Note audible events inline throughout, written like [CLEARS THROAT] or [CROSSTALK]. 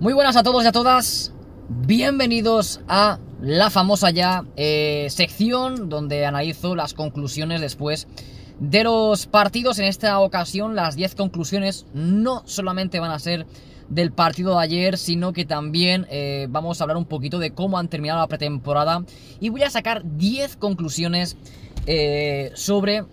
Muy buenas a todos y a todas. Bienvenidos a la famosa ya eh, sección donde analizo las conclusiones después de los partidos. En esta ocasión las 10 conclusiones no solamente van a ser del partido de ayer, sino que también eh, vamos a hablar un poquito de cómo han terminado la pretemporada. Y voy a sacar 10 conclusiones eh, sobre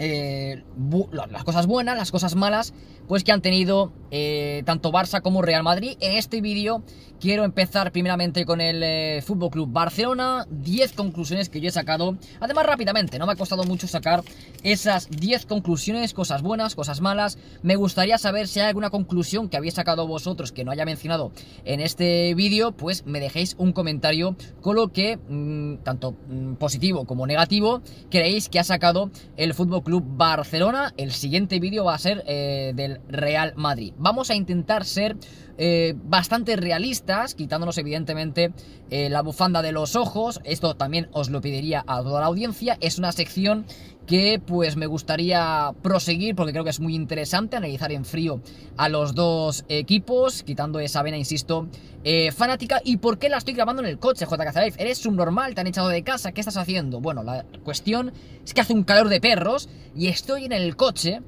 las cosas buenas, las cosas malas, pues que han tenido eh, tanto Barça como Real Madrid. En este vídeo quiero empezar primeramente con el FC eh, Fútbol Club Barcelona, 10 conclusiones que yo he sacado. Además, rápidamente, no me ha costado mucho sacar esas 10 conclusiones, cosas buenas, cosas malas. Me gustaría saber si hay alguna conclusión que habéis sacado vosotros que no haya mencionado en este vídeo, pues me dejéis un comentario con lo que, mm, tanto mm, positivo como negativo, creéis que ha sacado el Fútbol Club Barcelona. El siguiente vídeo va a ser eh, del Real Madrid. Vamos a intentar ser eh, bastante realistas, quitándonos evidentemente eh, la bufanda de los ojos. Esto también os lo pediría a toda la audiencia. Es una sección que pues me gustaría proseguir porque creo que es muy interesante analizar en frío a los dos equipos, quitando esa vena, insisto, eh, fanática. ¿Y por qué la estoy grabando en el coche, JK Life? ¿Eres subnormal? ¿Te han echado de casa? ¿Qué estás haciendo? Bueno, la cuestión es que hace un calor de perros y estoy en el coche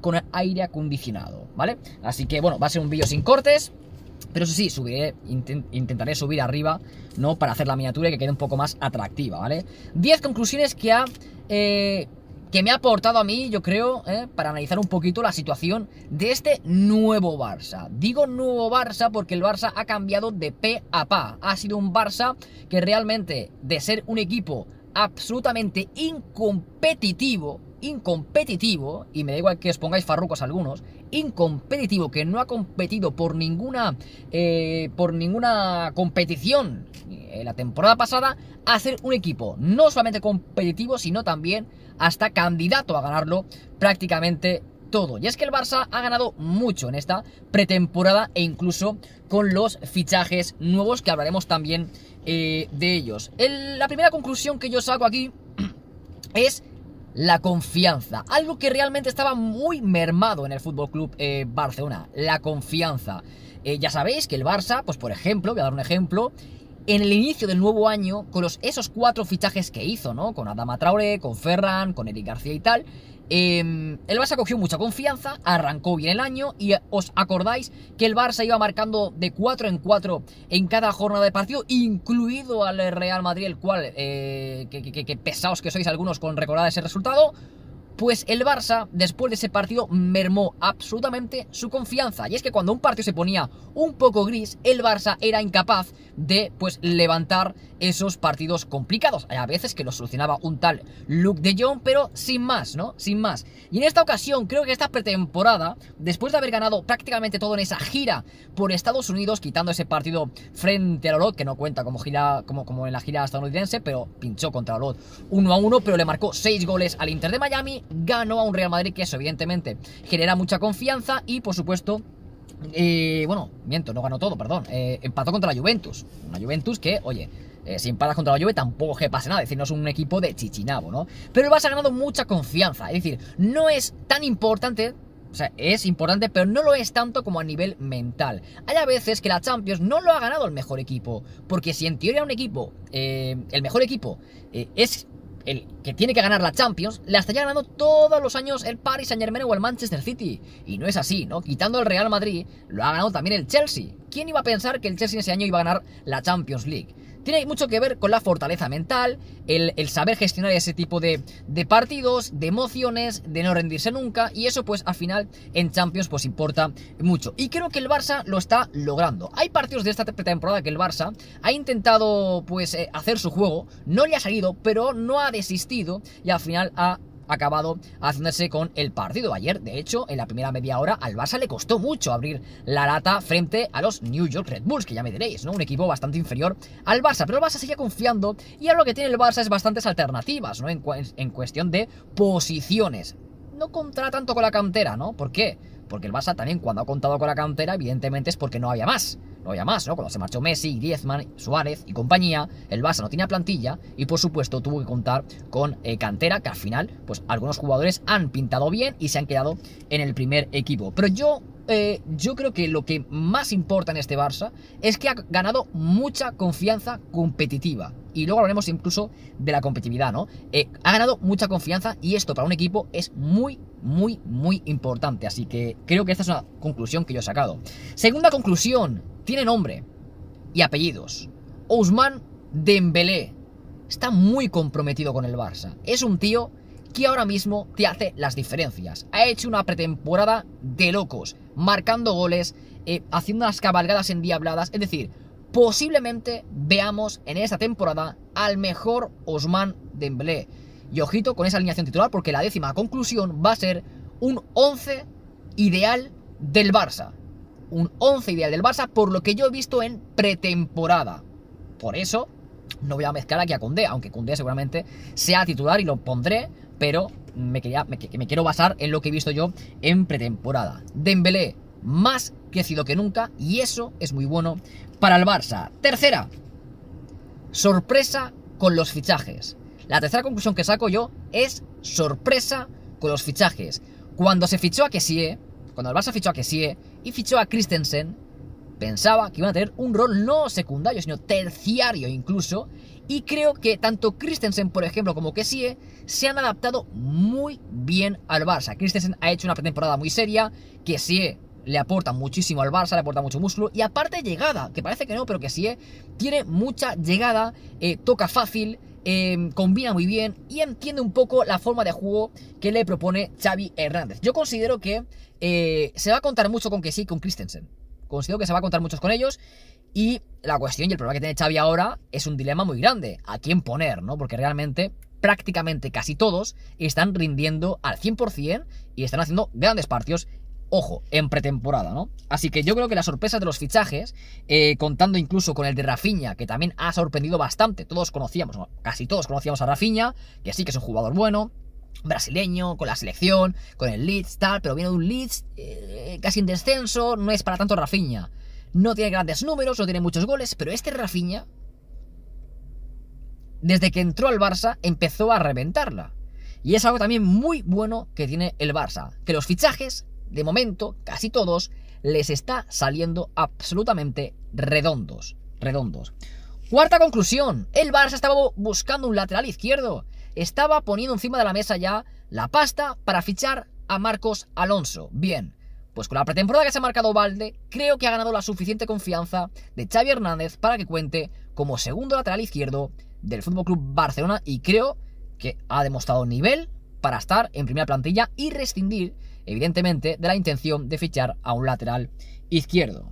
con aire acondicionado, ¿vale? Así que bueno, va a ser un vídeo sin cortes. Pero eso sí, subiré, intentaré subir arriba, ¿no? Para hacer la miniatura y que quede un poco más atractiva, ¿vale? 10 conclusiones que ha... Eh, que me ha aportado a mí, yo creo, ¿eh? para analizar un poquito la situación de este nuevo Barça. Digo nuevo Barça porque el Barça ha cambiado de pe a pa. Ha sido un Barça que realmente, de ser un equipo absolutamente incompetitivo, incompetitivo, y me da igual que os pongáis farrucos algunos, incompetitivo, que no ha competido por ninguna, eh, por ninguna competición en eh, la temporada pasada, a hacer un equipo no solamente competitivo, sino también hasta candidato a ganarlo prácticamente todo. Y es que el Barça ha ganado mucho en esta pretemporada e incluso con los fichajes nuevos que hablaremos también eh, de ellos. la primera conclusión que yo saco aquí [CLEARS THROAT] es la confianza, algo que realmente estaba muy mermado en el Fútbol Club eh, Barcelona, la confianza. Eh, ya sabéis que el Barça, pues por ejemplo, voy a dar un ejemplo, en el inicio del nuevo año, con los, esos cuatro fichajes que hizo, ¿no? Con Adama Traore, con Ferran, con Eric García y tal, Em, el Barça cogió mucha confianza, arrancó bien el año y eh, os acordáis que el Barça iba marcando de 4 en 4 en cada jornada de partido, incluido al Real Madrid, el cual, eh, que, pesados que sois algunos con recordar ese resultado, pues el Barça después de ese partido mermó absolutamente su confianza. Y es que cuando un partido se ponía un poco gris, el Barça era incapaz de pues levantar esos partidos complicados. Hay a veces que lo solucionaba un tal Luke de Jong, pero sin más, ¿no? Sin más. Y en esta ocasión, creo que esta pretemporada, después de haber ganado prácticamente todo en esa gira por Estados Unidos, quitando ese partido frente a Olot, que no cuenta como, gira, como, como en la gira estadounidense, pero pinchó contra Olot 1 a 1, pero le marcó 6 goles al Inter de Miami, ganó a un Real Madrid que eso evidentemente genera mucha confianza y por supuesto eh, bueno, miento, no ganó todo, perdón. Eh, empató contra la Juventus. Una Juventus que, oye, si eh, sin contra la Juve tampoco que pase nada, es decir, no es un equipo de chichinabo, ¿no? Pero vas Barça ha ganado mucha confianza, es decir, no es tan importante o sea, es importante, pero no lo es tanto como a nivel mental. Hay a veces que la Champions no lo ha ganado el mejor equipo. Porque si en teoría un equipo, eh, el mejor equipo, eh, es el que tiene que ganar la Champions, la estaría ganando todos los años el Paris Saint Germain o el Manchester City. Y no es así, ¿no? Quitando el Real Madrid, lo ha ganado también el Chelsea. ¿Quién iba a pensar que el Chelsea ese año iba a ganar la Champions League? Tiene mucho que ver con la fortaleza mental, el, saber gestionar ese tipo de, partidos, de emociones, de no rendirse nunca, y eso pues al final en Champions pues importa mucho. Y creo que el Barça lo está logrando. Hay partidos de esta temporada que el Barça ha intentado pues eh, hacer su juego, no le ha salido, pero no ha desistido y al final ha acabado haciéndose con el partido. Ayer, de hecho, en la primera media hora al Barça le costó mucho abrir la lata frente a los New York Red Bulls, que ya me diréis, ¿no? Un equipo bastante inferior al Barça, pero el Barça sigue confiando y ahora lo que tiene el Barça es bastantes alternativas, ¿no? En, en cuestión de posiciones. No contará tanto con la cantera, ¿no? ¿Por qué? Porque el Barça también cuando ha contado con la cantera, evidentemente es porque no había más no había más, ¿no? Cuando se marchó Messi, Griezmann, Suárez y compañía, el Barça no tenía plantilla y por supuesto tuvo que contar con eh, cantera, que al final, pues algunos jugadores han pintado bien y se han quedado en el primer equipo. Pero yo eh, yo creo que lo que más importa en este Barça es que ha ganado mucha confianza competitiva. Y luego hablaremos incluso de la competitividad, ¿no? Eh, ha ganado mucha confianza y esto para un equipo es muy, muy, muy importante. Así que creo que esta es una conclusión que yo he sacado. Segunda conclusión, tiene nombre y apellidos. Ousmane Dembélé está muy comprometido con el Barça. Es un tío que ahora mismo te hace las diferencias. Ha hecho una pretemporada de locos, marcando goles, eh, haciendo unas cabalgadas endiabladas. Es decir, posiblemente veamos en esta temporada al mejor Ousmane Dembélé. Y ojito con esa alineación titular, porque la décima conclusión va a ser un 11 ideal del Barça un 11 ideal del Barça por lo que yo he visto en pretemporada. Por eso no voy a mezclar aquí a Cundé, aunque Cundé seguramente sea titular y lo pondré, pero me, me, quiero basar en lo que he visto yo en pretemporada. Dembélé más crecido que nunca y eso es muy bueno para el Barça. Tercera, sorpresa con los fichajes. La tercera conclusión que saco yo es sorpresa con los fichajes. Cuando se fichó a Kessie, cuando el Barça fichó a Kessie, y fichó a Christensen, pensaba que iban a tener un rol no secundario, sino terciario incluso, y creo que tanto Christensen, por ejemplo, como Kessie se han adaptado muy bien al Barça. Christensen ha hecho una pretemporada muy seria, Kessie le aporta muchísimo al Barça, le aporta mucho músculo. Y aparte llegada, que parece que no, pero que sí, tiene mucha llegada, eh, toca fácil, Em, combina muy bien y entiende un poco la forma de juego que le propone Xavi Hernández. Yo considero que eh, se va a contar mucho con que sí, con Christensen. Considero que se va a contar muchos con ellos. Y la cuestión y el problema que tiene Xavi ahora es un dilema muy grande. ¿A quién poner? ¿no? Porque realmente prácticamente casi todos están rindiendo al 100% y están haciendo grandes partidos Ojo, en pretemporada, ¿no? Así que yo creo que la sorpresa de los fichajes, eh, contando incluso con el de Rafinha, que también ha sorprendido bastante, todos conocíamos, casi todos conocíamos a Rafinha, que sí que es un jugador bueno, brasileño, con la selección, con el Leeds, tal, pero viene de un Leeds eh, casi en descenso, no es para tanto Rafinha. No tiene grandes números, no tiene muchos goles, pero este Rafiña, desde que entró al Barça, empezó a reventarla. Y es algo también muy bueno que tiene el Barça, que los fichajes de momento, casi todos, les está saliendo absolutamente redondos. Redondos. Cuarta conclusión. El Barça estaba buscando un lateral izquierdo. Estaba poniendo encima de la mesa ya la pasta para fichar a Marcos Alonso. Bien. Pues con la pretemporada que se ha marcado Valde, creo que ha ganado la suficiente confianza de Xavi Hernández para que cuente como segundo lateral izquierdo del Fútbol Club Barcelona y creo que ha demostrado nivel para estar en primera plantilla y rescindir evidentemente, de la intención de fichar a un lateral izquierdo.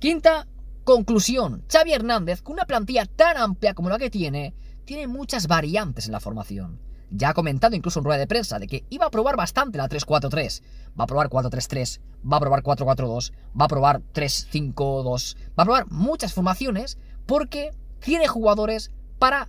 Quinta conclusión, Xavi Hernández, con una plantilla tan amplia como la que tiene, tiene muchas variantes en la formación. Ya ha comentado incluso en rueda de prensa de que iba a probar bastante la 3-4-3. Va a probar 4-3-3, va a probar 4-4-2, va a probar 3-5-2, va a probar muchas formaciones porque tiene jugadores para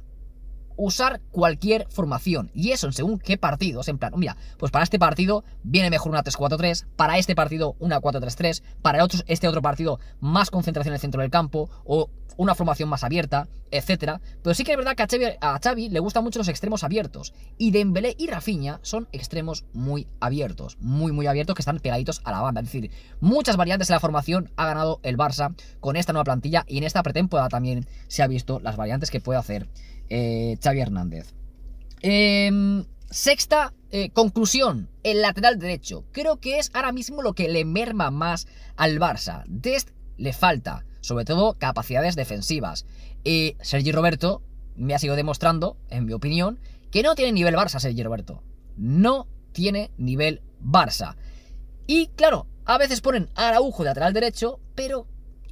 usar cualquier formación. Y eso en según qué partidos. En plan, mira, pues para este partido viene mejor una 3-4-3, para este partido una 4-3-3, para el este otro partido más concentración en el centro del campo o una formación más abierta etcétera. Pero sí que es verdad que a Xavi, le gustan mucho los extremos abiertos. Y Dembélé y Rafinha son extremos muy abiertos, muy, muy abiertos, que están pegaditos a la banda. Es decir, muchas variantes en la formación ha ganado el Barça con esta nueva plantilla y en esta pretemporada también se ha visto las variantes que puede hacer eh, Xavi Hernández. Em, sexta eh, conclusión, el lateral derecho. Creo que es ahora mismo lo que le merma más al Barça. Dest le falta sobre todo capacidades defensivas. Y Sergi Roberto me ha sido demostrando, en mi opinión, que no tiene nivel Barça Sergi Roberto. No tiene nivel Barça. Y claro, a veces ponen Araujo de lateral derecho, pero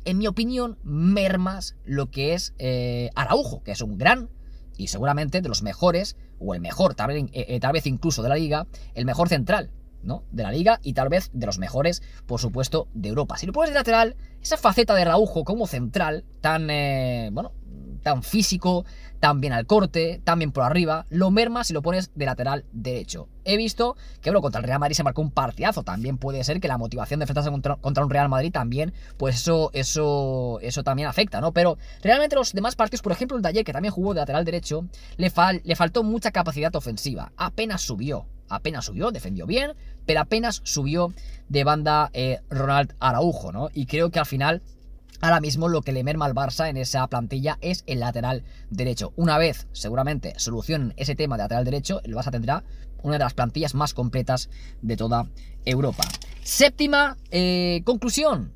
en mi opinión mermas lo que es eh, Araujo, que es un gran y seguramente de los mejores, o el mejor, eh, tal vez, incluso de la liga, el mejor central ¿no? de la liga y tal vez de los mejores, por supuesto, de Europa. Si lo pones de lateral, esa faceta de Araujo como central, tan, eh, bueno, tan físico, tan bien al corte, también por arriba, lo mermas y lo pones de lateral derecho. He visto que, bueno, contra el Real Madrid se marcó un partidazo. También puede ser que la motivación de enfrentarse contra, un Real Madrid también, pues eso, eso, eso también afecta, ¿no? Pero realmente los demás partidos, por ejemplo, el taller que también jugó de lateral derecho, le, le faltó mucha capacidad ofensiva. Apenas subió apenas subió, defendió bien, pero apenas subió de banda eh, Ronald Araujo, ¿no? Y creo que al final Ahora mismo lo que le merma al Barça en esa plantilla es el lateral derecho. Una vez, seguramente, solucionen ese tema de lateral derecho, el Barça tendrá una de las plantillas más completas de toda Europa. Séptima eh, conclusión.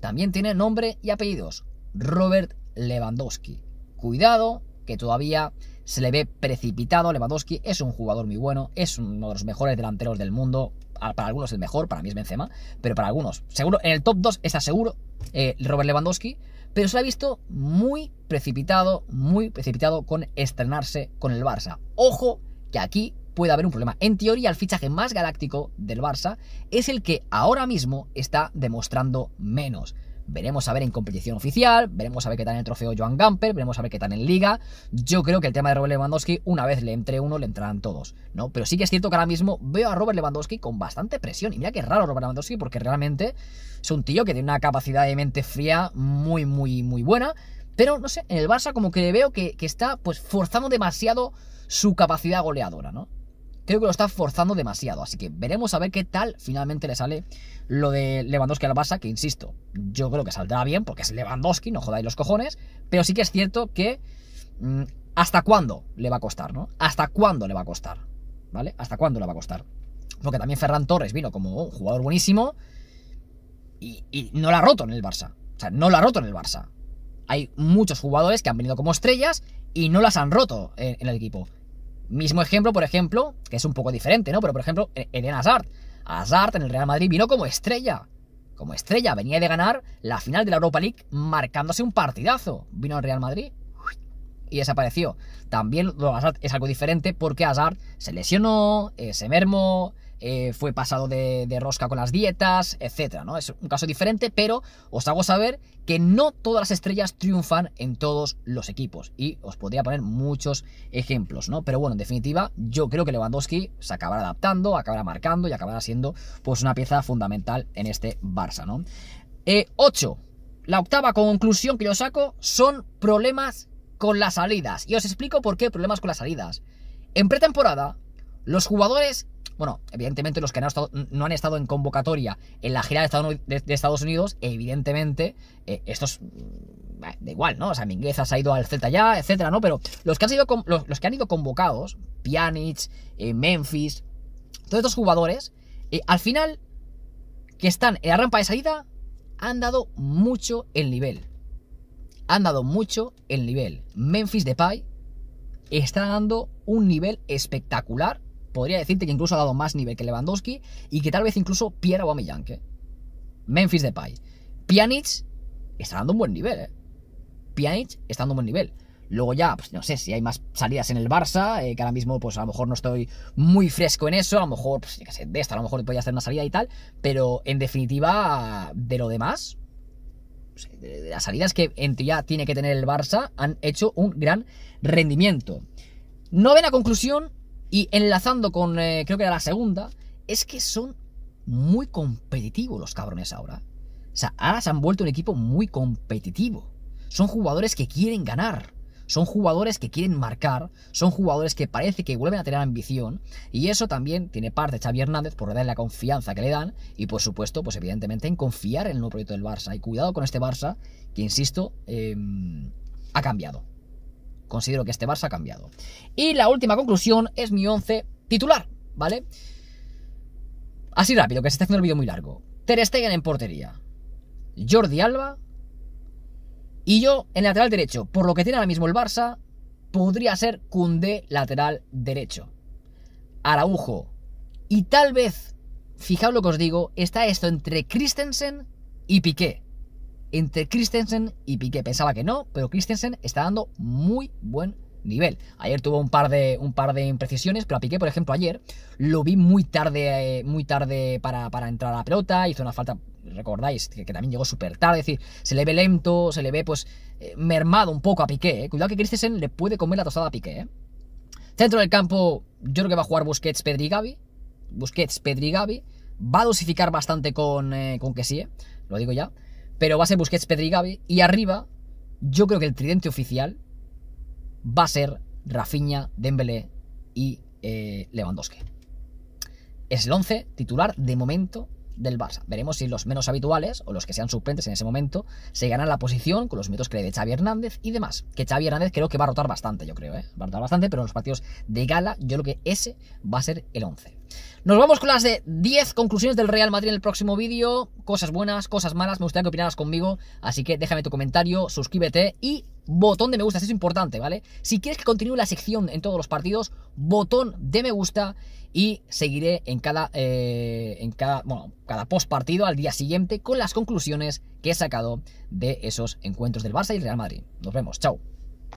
También tiene nombre y apellidos. Robert Lewandowski. Cuidado, que todavía se le ve precipitado. Lewandowski es un jugador muy bueno, es uno de los mejores delanteros del mundo. Para algunos el mejor, para mí es Benzema, pero para algunos, seguro, en el top 2 está seguro eh, Robert Lewandowski, pero se ha visto muy precipitado, muy precipitado con estrenarse con el Barça. Ojo que aquí puede haber un problema. En teoría, el fichaje más galáctico del Barça es el que ahora mismo está demostrando menos veremos a ver en competición oficial, veremos a ver qué tal en el trofeo Joan Gamper, veremos a ver qué tal en Liga. Yo creo que el tema de Robert Lewandowski, una vez le entre uno, le entrarán todos, ¿no? Pero sí que es cierto que ahora mismo veo a Robert Lewandowski con bastante presión. Y mira que raro Robert Lewandowski porque realmente es un tío que tiene una capacidad de mente fría muy, muy, muy buena. Pero no sé, en el Barça como que veo que, que está pues forzando demasiado su capacidad goleadora, ¿no? creo que lo está forzando demasiado. Así que veremos a ver qué tal finalmente le sale lo de Lewandowski al Barça, que insisto, yo creo que saldrá bien porque es Lewandowski, no jodáis los cojones. Pero sí que es cierto que. Mm, ¿Hasta cuándo le va a costar, no? ¿Hasta cuándo le va a costar? ¿Vale? ¿Hasta cuándo le va a costar? Porque también Ferran Torres vino como un jugador buenísimo y, no la ha roto en el Barça. O sea, no la ha roto en el Barça. Hay muchos jugadores que han venido como estrellas y no las han roto en el equipo. Mismo ejemplo, por ejemplo, que es un poco diferente, ¿no? Pero por ejemplo, Eden Hazard. Hazard en el Real Madrid vino como estrella. Como estrella, venía de ganar la final de la Europa League marcándose un partidazo. Vino al Real Madrid y desapareció. También lo Hazard es algo diferente porque Hazard se lesionó, eh, se mermó, eh, fue pasado de, rosca con las dietas, etc. ¿no? Es un caso diferente, pero os hago saber que no todas las estrellas triunfan en todos los equipos. Y os podría poner muchos ejemplos, ¿no? Pero bueno, en definitiva, yo creo que Lewandowski se acabará adaptando, acabará marcando y acabará siendo pues, una pieza fundamental en este Barça, ¿no? 8. Eh, la octava conclusión que yo saco son problemas con las salidas. Y os explico por qué problemas con las salidas. En pretemporada, los jugadores bueno, evidentemente los que no han estado, en convocatoria en la gira de Estados Unidos, evidentemente, eh, estos mm, da igual, ¿no? O sea, Mingueza ha ido al Z ya, etcétera, ¿no? Pero los que han sido los, que han ido convocados, Pjanic, eh, Memphis, todos estos jugadores, eh, al final, que están en la rampa de salida, han dado mucho el nivel. Han dado mucho el nivel. Memphis Depay está dando un nivel espectacular podría decirte que incluso ha dado más nivel que Lewandowski y que tal vez incluso Pierre Aubameyang. ¿eh? Memphis Depay. Pjanic está dando un buen nivel, ¿eh? Pjanic está dando un buen nivel. Luego ya, pues no sé si hay más salidas en el Barça, eh, que ahora mismo pues a lo mejor no estoy muy fresco en eso, a lo mejor, pues, sé, de esta a lo mejor podría hacer una salida y tal, pero en definitiva, de lo demás, pues, las salidas que en ya tiene que tener el Barça han hecho un gran rendimiento. Novena conclusión, y enlazando con, eh, creo que era la segunda, es que son muy competitivos los cabrones ahora. O sea, ahora se han vuelto un equipo muy competitivo. Son jugadores que quieren ganar. Son jugadores que quieren marcar, son jugadores que parece que vuelven a tener ambición y eso también tiene parte Xavi Hernández por darle la confianza que le dan y por supuesto, pues evidentemente en confiar en el nuevo proyecto del Barça y cuidado con este Barça que, insisto, em, ha cambiado considero que este Barça ha cambiado. Y la última conclusión es mi 11 titular, ¿vale? Así rápido, que se está haciendo el vídeo muy largo. Ter Stegen en portería. Jordi Alba. Y yo en lateral derecho. Por lo que tiene ahora mismo el Barça, podría ser Cundé lateral derecho. Araujo. Y tal vez, fijaos lo que os digo, está esto entre Christensen y Piqué entre Christensen y Piqué. Pensaba que no, pero Christensen está dando muy buen nivel. Ayer tuvo un par de, un par de imprecisiones, pero a Piqué, por ejemplo, ayer lo vi muy tarde, eh, muy tarde para, entrar a la pelota, hizo una falta, recordáis, que, también llegó súper tarde, es decir, se le ve lento, se le ve pues eh, mermado un poco a Piqué. Eh. Cuidado que Christensen le puede comer la tostada a Piqué. Centro del campo, yo creo que va a jugar Busquets, Pedri Busquets, Pedri y Va a dosificar bastante con, Que sí, lo digo ya. Pero va a ser Busquets, Pedri y Y arriba, yo creo que el tridente oficial va a ser Rafiña, Dembélé y eh, Lewandowski. Es el 11 titular de momento del Barça. Veremos si los menos habituales, o los que sean suplentes en ese momento, se ganan la posición con los métodos que le de Xavi Hernández y demás. Que Xavi Hernández creo que va a rotar bastante, yo creo, ¿eh? Va a rotar bastante, pero en los partidos de gala, yo creo que ese va a ser el 11. Nos vamos con las de 10 conclusiones del Real Madrid en el próximo vídeo. Cosas buenas, cosas malas, me gustaría que opinaras conmigo. Así que déjame tu comentario, suscríbete y botón de me gusta, eso es importante, ¿vale? Si quieres que continúe la sección en todos los partidos, botón de me gusta y seguiré en cada, eh, en cada, bueno, cada post partido al día siguiente con las conclusiones que he sacado de esos encuentros del Barça y el Real Madrid. Nos vemos, chao.